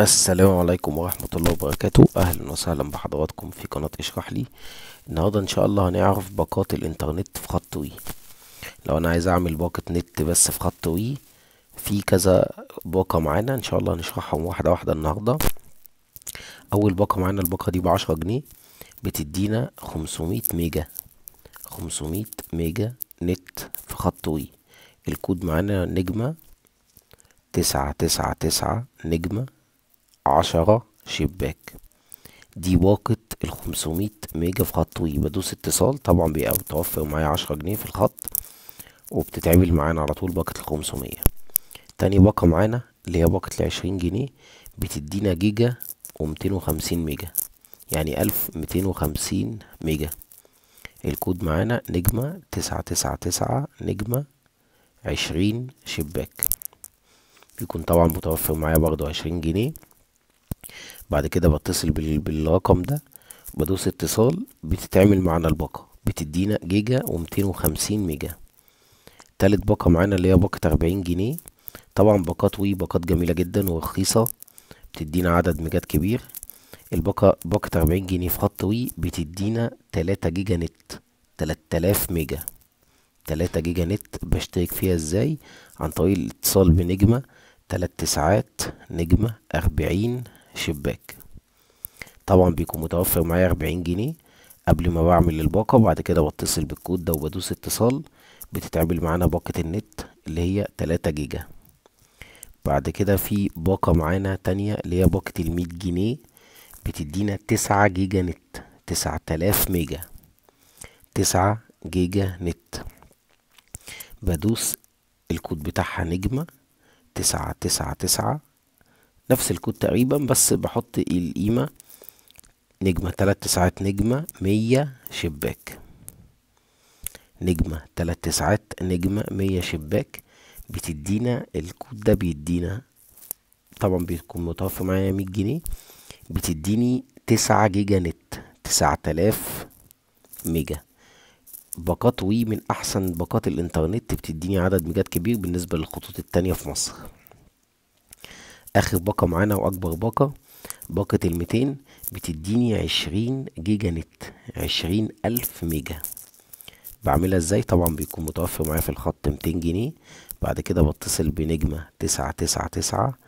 السلام عليكم ورحمة الله وبركاته أهلا وسهلا بحضراتكم في قناة اشرح لي النهاردة إن شاء الله هنعرف باقات الإنترنت في خط وي لو أنا عايز أعمل باقة نت بس في خط وي في كذا باقة معانا إن شاء الله هنشرحهم واحدة واحدة النهاردة أول باقة معانا الباقة دي بعشرة جنيه بتدينا خمسمية ميجا خمسمية ميجا نت في خط وي الكود معانا نجمة تسعة تسعة تسعة نجمة عشرة شباك دي باقة الخمسمية ميجا في خط وي بدوس اتصال طبعا بيبقى متوفر معايا عشرة جنيه في الخط وبتتعمل معانا على طول باقة الخمسمية تاني باقة معانا اللي هي باقة العشرين جنيه بتدينا جيجا ومتين وخمسين ميجا يعني ألف ميتين وخمسين ميجا الكود معانا نجمة تسعة تسعة تسعة نجمة عشرين شباك بيكون طبعا متوفر معايا برضو عشرين جنيه بعد كده بتصل بالرقم ده بدوس اتصال بتتعمل معانا الباقة بتدينا جيجا و250 ميجا تالت باقة معانا اللي هي باقة 40 جنيه طبعا باقات وي باقات جميلة جدا ورخيصة بتدينا عدد ميجات كبير الباقة باقة 40 جنيه في خط وي بتدينا 3 جيجا نت 3000 ميجا 3 جيجا نت بشترك فيها ازاي عن طريق الاتصال بنجمة 3 ساعات نجمة 40 شباك طبعا بيكون متوفر معايا أربعين جنيه قبل ما بعمل الباقة وبعد كده بتصل بالكود ده وبدوس اتصال بتتعمل معانا باقة النت اللي هي تلاتة جيجا بعد كده في باقة معانا تانية اللي هي باقة المية جنيه بتدينا تسعة جيجا نت 9000 ميجا تسعة جيجا نت بدوس الكود بتاعها نجمة تسعة تسعة تسعة نفس الكود تقريبا بس بحط القيمة نجمة تلات تسعات نجمة مية شباك نجمة تلات تسعات نجمة مية شباك بتدينا الكود ده بيدينا طبعا بيكون متوفر معايا مية جنيه بتديني تسعة جيجا نت تسعة تلاف ميجا باقات وي من أحسن باقات الإنترنت بتديني عدد ميجات كبير بالنسبة للخطوط التانية في مصر اخر باقه معانا واكبر باقه باقه الميتين بتديني عشرين جيجا نت عشرين الف ميجا بعملها ازاي طبعا بيكون متوفر معايا في الخط ميتين جنيه بعد كده بتصل بنجمة تسعة تسعة تسعة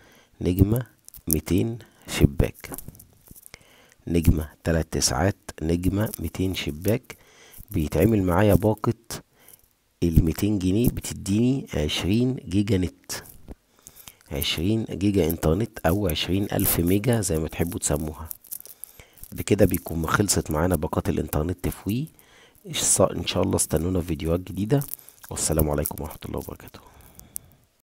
نجمة ميتين شباك نجمة تلات تسعات نجمة ميتين شباك بيتعمل معايا باقة الميتين جنيه بتديني عشرين جيجا نت عشرين جيجا انترنت او عشرين الف ميجا زي ما تحبوا تسموها بكده بيكون خلصت معانا باقات الانترنت في وي ان شاء الله استنونا في فيديوهات جديده والسلام عليكم ورحمه الله وبركاته